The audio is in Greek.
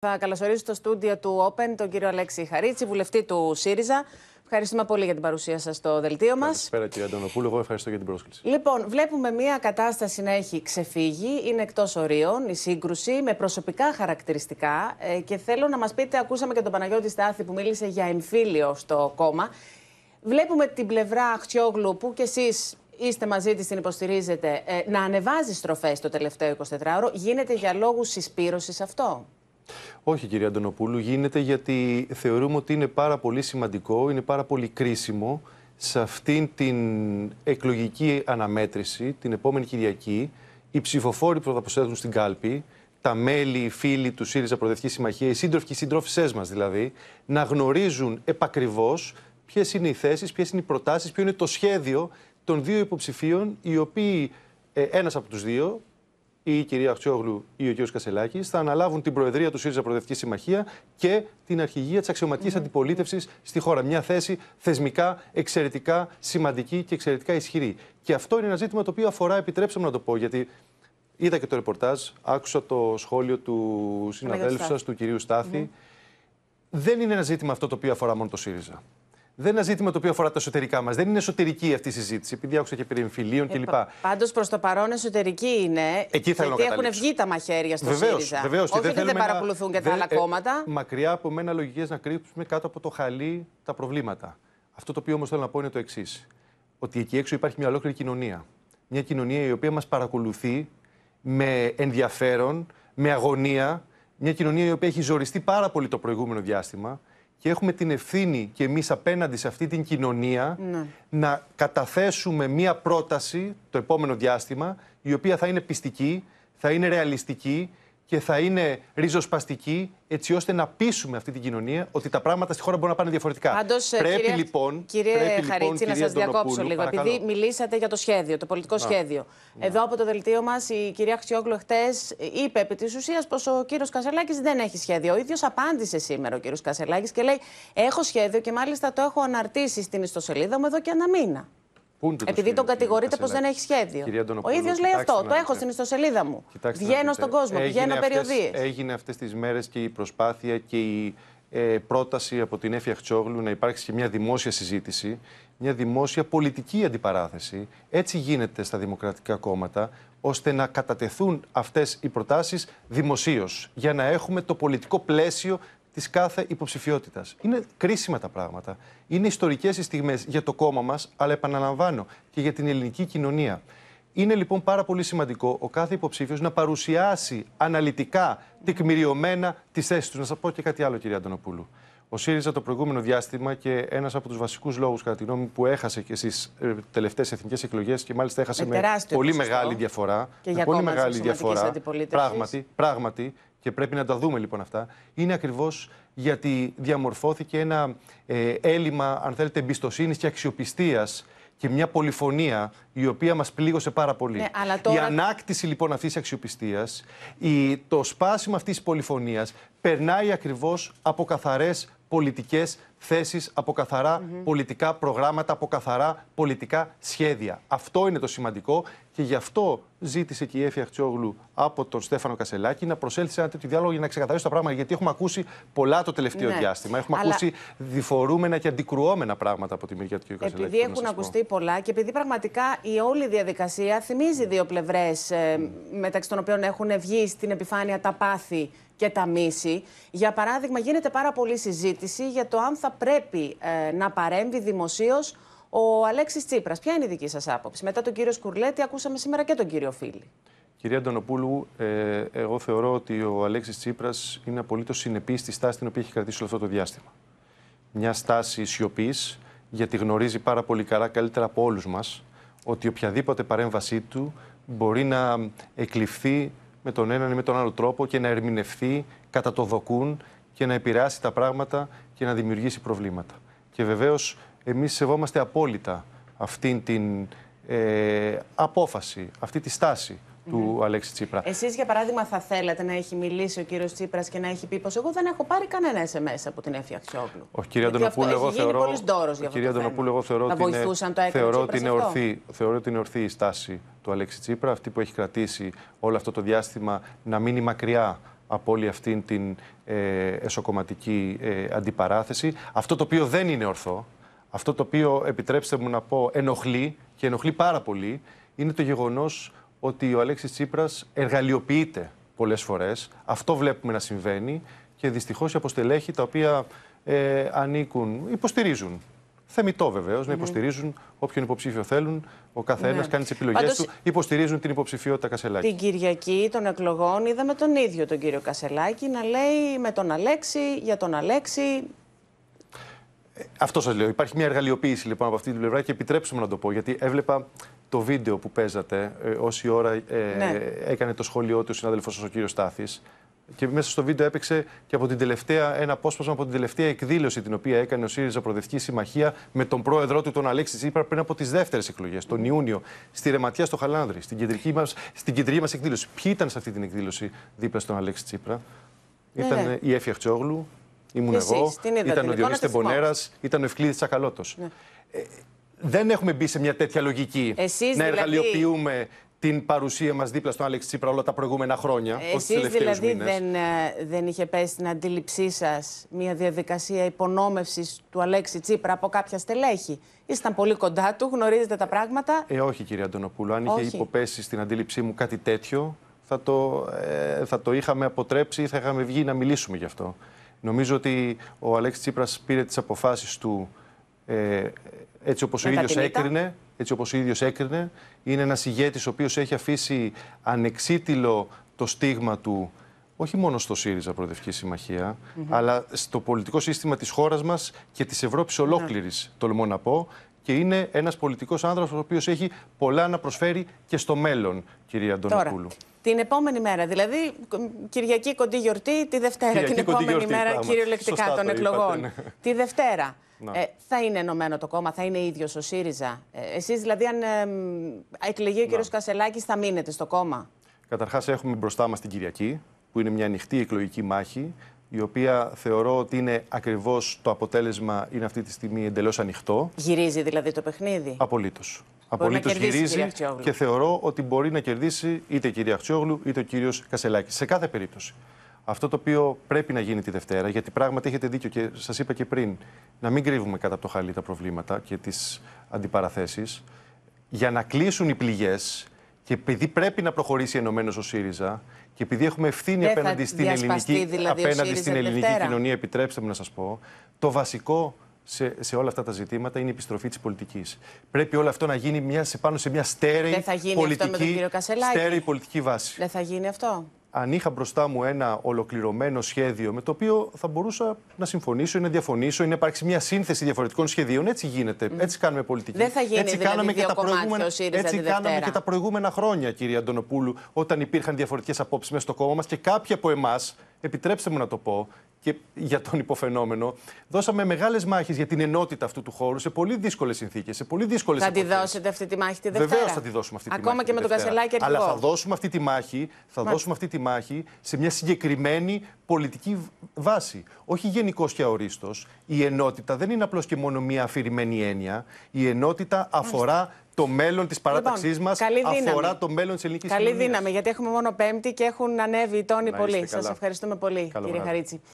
Θα καλωσορίσω στο στούντιο του Open τον κύριο Αλέξη Χαρίτση, βουλευτή του ΣΥΡΙΖΑ. Ευχαριστούμε πολύ για την παρουσία σας στο δελτίο μας. Καλησπέρα, κύριε Αντωνοπούλου. Εγώ ευχαριστώ για την πρόσκληση. Λοιπόν, βλέπουμε μια κατάσταση να έχει ξεφύγει. Είναι εκτός ορίων η σύγκρουση με προσωπικά χαρακτηριστικά. Ε, και θέλω να μας πείτε, ακούσαμε και τον Παναγιώτη Στάθη που μίλησε για εμφύλιο στο κόμμα. Βλέπουμε την πλευρά Χτιόγλου που κι εσείς είστε μαζί της, την υποστηρίζετε, ε, να ανεβάζει στροφές το τελευταίο 24ωρο. Γίνεται για λόγους συσπήρωσης αυτό. Όχι, κύριε Αντωνοπούλου, γίνεται γιατί θεωρούμε ότι είναι πάρα πολύ σημαντικό, είναι πάρα πολύ κρίσιμο σε αυτήν την εκλογική αναμέτρηση, την επόμενη Κυριακή, οι ψηφοφόροι που θα προσθέτουν στην κάλπη, τα μέλη, οι φίλοι του ΣΥΡΙΖΑ Προοδευτική Συμμαχία, οι σύντροφοι και οι σύντροφισέ μας δηλαδή, να γνωρίζουν επακριβώς ποιες είναι οι θέσεις, ποιες είναι οι προτάσεις, ποιο είναι το σχέδιο των δύο υποψηφίων, οι οποίοι ε, ένας από τους δύο ή η κυρία Αξιόγλου ή ο κ. Κασελάκης θα αναλάβουν την Προεδρία του ΣΥΡΙΖΑ Προοδευτική Συμμαχία και την αρχηγία της αξιωματικής mm. αντιπολίτευσης στη χώρα. Μια θέση θεσμικά εξαιρετικά σημαντική και εξαιρετικά ισχυρή. Και αυτό είναι ένα ζήτημα το οποίο αφορά, επιτρέψτε μου να το πω, γιατί είδα και το ρεπορτάζ, άκουσα το σχόλιο του συναδέλφου σας, του κυρίου Στάθη. Δεν είναι ένα ζήτημα αυτό το οποίο αφορά μόνο το ΣΥΡΙΖΑ δεν είναι ένα ζήτημα το οποίο αφορά τα εσωτερικά μας. Δεν είναι εσωτερική αυτή η συζήτηση, επειδή άκουσα και περί εμφυλίων ε, κλπ. Πάντως προς το παρόν εσωτερική είναι. Εκεί θα γιατί έχουν βγει τα μαχαίρια στο βεβαίως, ΣΥΡΙΖΑ. Βεβαίως, Όχι δεν, παρακολουθούν και τα άλλα ε, κόμματα. Ε, μακριά από μένα λογικές να κρύψουμε κάτω από το χαλί τα προβλήματα. Αυτό το οποίο όμως θέλω να πω είναι το εξής. Ότι εκεί έξω υπάρχει μια ολόκληρη κοινωνία. Μια κοινωνία η οποία μας παρακολουθεί με ενδιαφέρον, με αγωνία. Μια κοινωνία η οποία έχει ζοριστεί πάρα πολύ το προηγούμενο διάστημα και έχουμε την ευθύνη και εμείς απέναντι σε αυτή την κοινωνία ναι. να καταθέσουμε μία πρόταση το επόμενο διάστημα η οποία θα είναι πιστική, θα είναι ρεαλιστική και θα είναι ριζοσπαστική, έτσι ώστε να πείσουμε αυτή την κοινωνία ότι τα πράγματα στη χώρα μπορούν να πάνε διαφορετικά. Πάντως, ε, πρέπει κύριε, λοιπόν. Κύριε πρέπει, Χαρίτση, λοιπόν, να σας διακόψω λίγο. Επειδή μιλήσατε για το σχέδιο, το πολιτικό σχέδιο. Ναι. Εδώ από το δελτίο μας, η κυρία Χτσιόγλου χτες είπε επί της ουσίας πως ο κύριος Κασελάκης δεν έχει σχέδιο. Ο ίδιος απάντησε σήμερα ο κύριος Κασελάκης και λέει: Έχω σχέδιο και μάλιστα το έχω αναρτήσει στην ιστοσελίδα μου εδώ και ένα μήνα. Επειδή τον κατηγορείτε πως δεν έχει σχέδιο. Ο ίδιος λέει αυτό. Το έχω στην ιστοσελίδα μου. Βγαίνω στον κόσμο, βγαίνω περιοδίες. Έγινε αυτές τις μέρες και η προσπάθεια και η ε, πρόταση από την έφια Αχτσόγλου να υπάρξει και μια δημόσια συζήτηση, μια δημόσια πολιτική αντιπαράθεση. Έτσι γίνεται στα δημοκρατικά κόμματα, ώστε να κατατεθούν αυτές οι προτάσεις δημοσίως. για να έχουμε το πολιτικό πλαίσιο της κάθε υποψηφιότητας. Είναι κρίσιμα τα πράγματα. Είναι ιστορικές οι στιγμές για το κόμμα μας, αλλά επαναλαμβάνω και για την ελληνική κοινωνία. Είναι λοιπόν πάρα πολύ σημαντικό ο κάθε υποψήφιος να παρουσιάσει αναλυτικά, τεκμηριωμένα τις θέσεις τους. Να σας πω και κάτι άλλο, κυρία Αντωνοπούλου. Ο ΣΥΡΙΖΑ το προηγούμενο διάστημα και ένας από τους βασικούς λόγους, κατά τη γνώμη μου, που έχασε και στις ε, τελευταίες εθνικές εκλογές και μάλιστα έχασε με, πολύ μεγάλη διαφορά. Και με για πολύ μεγάλη διαφορά. Πράγματι, πράγματι, και πρέπει να τα δούμε λοιπόν αυτά, είναι ακριβώς γιατί διαμορφώθηκε ένα ε, έλλειμμα, αν θέλετε, εμπιστοσύνης και αξιοπιστίας και μια πολυφωνία η οποία μας πλήγωσε πάρα πολύ. Ναι, η ανάκτηση λοιπόν αυτής της αξιοπιστίας, η... το σπάσιμο αυτής της πολυφωνίας περνάει ακριβώς από καθαρές πολιτικές θέσεις, από καθαρά mm-hmm. πολιτικά προγράμματα, από καθαρά πολιτικά σχέδια. Αυτό είναι το σημαντικό και γι' αυτό ζήτησε και η Έφη Αχτσιόγλου από τον Στέφανο Κασελάκη να προσέλθει σε ένα τέτοιο διάλογο για να ξεκαθαρίσει τα πράγματα. Γιατί έχουμε ακούσει πολλά το τελευταίο ναι. διάστημα. Έχουμε Αλλά... ακούσει διφορούμενα και αντικρουόμενα πράγματα από τη μεριά του κ. Κασελάκη. Επειδή έχουν ακουστεί πολλά και επειδή πραγματικά η όλη διαδικασία θυμίζει ναι. δύο πλευρές ε, ναι. μεταξύ των οποίων έχουν βγει στην επιφάνεια τα πάθη και τα μίση. Για παράδειγμα, γίνεται πάρα πολλή συζήτηση για το αν θα πρέπει ε, να παρέμβει δημοσίως ο Αλέξης Τσίπρας. Ποια είναι η δική σας άποψη. Μετά τον κύριο Σκουρλέτη ακούσαμε σήμερα και τον κύριο Φίλη. Κυρία Αντωνοπούλου, ε, εγώ θεωρώ ότι ο Αλέξης Τσίπρας είναι απολύτως συνεπής στη στάση την οποία έχει κρατήσει όλο αυτό το διάστημα. Μια στάση σιωπής, γιατί γνωρίζει πάρα πολύ καλά, καλύτερα από όλους μας, ότι οποιαδήποτε παρέμβασή του μπορεί να εκλειφθεί με τον έναν ή με τον άλλο τρόπο και να ερμηνευθεί κατά το δοκούν και να επηρεάσει τα πράγματα και να δημιουργήσει προβλήματα. Και βεβαίως εμείς σεβόμαστε απόλυτα αυτή την ε, απόφαση, αυτή τη στάση του mm -hmm. Αλέξη Τσίπρα. Εσείς, για παράδειγμα, θα θέλατε να έχει μιλήσει ο κύριος Τσίπρας και να έχει πει πως εγώ δεν έχω πάρει κανένα SMS από την Εύφη Αξιόγλου. Ο κύριε Αντωνοπούλου, εγώ θεωρώ. Κύριε Αντωνοπούλου, εγώ θεωρώ ότι είναι, θεωρώ ορθή, θεωρώ ότι ορθή η στάση του Αλέξη Τσίπρα, αυτή που έχει κρατήσει όλο αυτό το διάστημα να μείνει μακριά από όλη αυτή την ε, εσωκομματική ε, αντιπαράθεση. Αυτό το οποίο δεν είναι ορθό, αυτό το οποίο επιτρέψτε μου να πω ενοχλεί και ενοχλεί πάρα πολύ, είναι το γεγονός ότι ο Αλέξης Τσίπρας εργαλειοποιείται πολλές φορές. Αυτό βλέπουμε να συμβαίνει και δυστυχώς οι αποστελέχοι τα οποία ε, ανήκουν, υποστηρίζουν Θεμητό βεβαίως, mm να ναι. υποστηρίζουν όποιον υποψήφιο θέλουν. Ο καθένας ναι. κάνει τις επιλογές του. Υποστηρίζουν την υποψηφιότητα Κασελάκη. Την Κυριακή των εκλογών είδαμε τον ίδιο τον κύριο Κασελάκη να λέει με τον Αλέξη, για τον Αλέξη. Ε, αυτό σας λέω. Υπάρχει μια εργαλειοποίηση λοιπόν από αυτή την πλευρά και επιτρέψουμε να το πω. Γιατί έβλεπα το βίντεο που παίζατε, ε, όση ώρα ε, ναι. έκανε το σχόλιο του ο συνάδελφος ο κύριος Στάθης. Και μέσα στο βίντεο έπαιξε και από την τελευταία, ένα απόσπασμα από την τελευταία εκδήλωση την οποία έκανε ο ΣΥΡΙΖΑ Προδευτική Συμμαχία με τον πρόεδρό του, τον Αλέξη Τσίπρα, πριν από τις δεύτερες εκλογές, τον Ιούνιο, στη Ρεματιά στο Χαλάνδρη, στην κεντρική μας μας εκδήλωση. Ποιοι ήταν σε αυτή την εκδήλωση δίπλα στον Αλέξη Τσίπρα, ναι, ήταν ναι. η Έφη Αχτσόγλου, ήμουν Εσείς, εγώ, ήταν ο λοιπόν, Διονύη Τεμπονέρας, ήταν ο Ευκλήδης Τσακαλώτος. Ναι. Ε, δεν έχουμε μπει σε μια τέτοια λογική Εσείς να δηλαδή... εργαλειοποιούμε την παρουσία μας δίπλα στον Άλεξ Τσίπρα όλα τα προηγούμενα χρόνια. Εσείς δηλαδή μήνες. δεν, ε, δεν είχε πέσει στην αντίληψή σας μια διαδικασία υπονόμευσης του Αλέξη Τσίπρα από κάποια στελέχη. Ήσταν πολύ κοντά του, γνωρίζετε τα πράγματα. Ε, όχι κύριε Αντωνοπούλου. Αν είχε υποπέσει στην αντίληψή μου κάτι τέτοιο, θα το, ε, θα το είχαμε αποτρέψει ή θα είχαμε βγει να μιλήσουμε γι' αυτό. Νομίζω ότι ο Αλέξης Τσίπρας πήρε τις αποφάσεις του ε, έτσι όπως ο ίδιος έκρινε, έτσι όπως ίδιος έκρινε, είναι ένας ηγέτης ο οποίος έχει αφήσει ανεξίτηλο το στίγμα του όχι μόνο στο ΣΥΡΙΖΑ Προοδευτική Συμμαχία, αλλά στο πολιτικό σύστημα της χώρας μας και της Ευρώπης ναι. ολόκληρης, mm τολμώ να πω, και είναι ένας πολιτικός άνθρωπος ο οποίος έχει πολλά να προσφέρει και στο μέλλον, κυρία Αντωνικούλου. Τώρα, την επόμενη μέρα, δηλαδή Κυριακή κοντή γιορτή, τη Δευτέρα. Κυριακή την επόμενη γιορτή, μέρα, πράγμα. κυριολεκτικά Σωστά των εκλογών. Είπατε. Ναι. Τη Δευτέρα. Ε, θα είναι ενωμένο το κόμμα, θα είναι ίδιος ο ΣΥΡΙΖΑ. Ε, Εσείς, δηλαδή, αν ε, εκλεγεί ο κ. Κασελάκης, θα μείνετε στο κόμμα. Καταρχάς, έχουμε μπροστά μας την Κυριακή, που είναι μια ανοιχτή εκλογική μάχη η οποία θεωρώ ότι είναι ακριβώς το αποτέλεσμα, είναι αυτή τη στιγμή εντελώς ανοιχτό. Γυρίζει δηλαδή το παιχνίδι. Απολύτως. Απολύτω γυρίζει και θεωρώ ότι μπορεί να κερδίσει είτε η κυρία Χτσιόγλου είτε ο κύριος Κασελάκης. Σε κάθε περίπτωση. Αυτό το οποίο πρέπει να γίνει τη Δευτέρα, γιατί πράγματι έχετε δίκιο και σας είπα και πριν, να μην κρύβουμε κατά το χαλί τα προβλήματα και τις αντιπαραθέσεις. Για να κλείσουν οι πληγές, και επειδή πρέπει να προχωρήσει ενωμένος ο ΣΥΡΙΖΑ και επειδή έχουμε ευθύνη απέναντι στην ελληνική, δηλαδή απέναντι στην ελληνική κοινωνία, επιτρέψτε μου να σας πω, το βασικό σε, σε όλα αυτά τα ζητήματα είναι η επιστροφή της πολιτικής. Πρέπει όλο αυτό να γίνει μια, σε πάνω σε μια στέρεη, πολιτική, πολιτική βάση. Δεν θα γίνει αυτό αν είχα μπροστά μου ένα ολοκληρωμένο σχέδιο με το οποίο θα μπορούσα να συμφωνήσω ή να διαφωνήσω ή να υπάρξει μια σύνθεση διαφορετικών σχεδίων. Έτσι γίνεται. Έτσι κάνουμε πολιτική. Δεν θα γίνει έτσι δηλαδή κάναμε και τα προηγούμενα, Έτσι κάναμε και τα προηγούμενα χρόνια, κύριε Αντωνοπούλου, όταν υπήρχαν διαφορετικές απόψεις μέσα στο κόμμα μας και κάποιοι από εμάς, επιτρέψτε μου να το πω, και για τον υποφαινόμενο, δώσαμε μεγάλες μάχες για την ενότητα αυτού του χώρου σε πολύ δύσκολες συνθήκες, σε πολύ δύσκολες Θα τη δώσετε αυτή τη μάχη τη Δευτέρα. Βεβαίω θα τη δώσουμε αυτή Ακόμα τη μάχη. Ακόμα και με τον Κασελάκη Αλλά θα δώσουμε αυτή τη μάχη, θα δώσουμε αυτή τη μάχη σε μια συγκεκριμένη πολιτική βάση. Όχι γενικώ και ορίστος Η ενότητα δεν είναι απλώς και μόνο μια αφηρημένη έννοια. Η ενότητα αφορά το μέλλον της παράταξή λοιπόν, μα αφορά το μέλλον της ελληνικής κοινωνία. Καλή δύναμη, γιατί έχουμε μόνο Πέμπτη και έχουν ανέβει οι τόνοι πολύ. Σα ευχαριστούμε πολύ, Καλό κύριε βράδυ.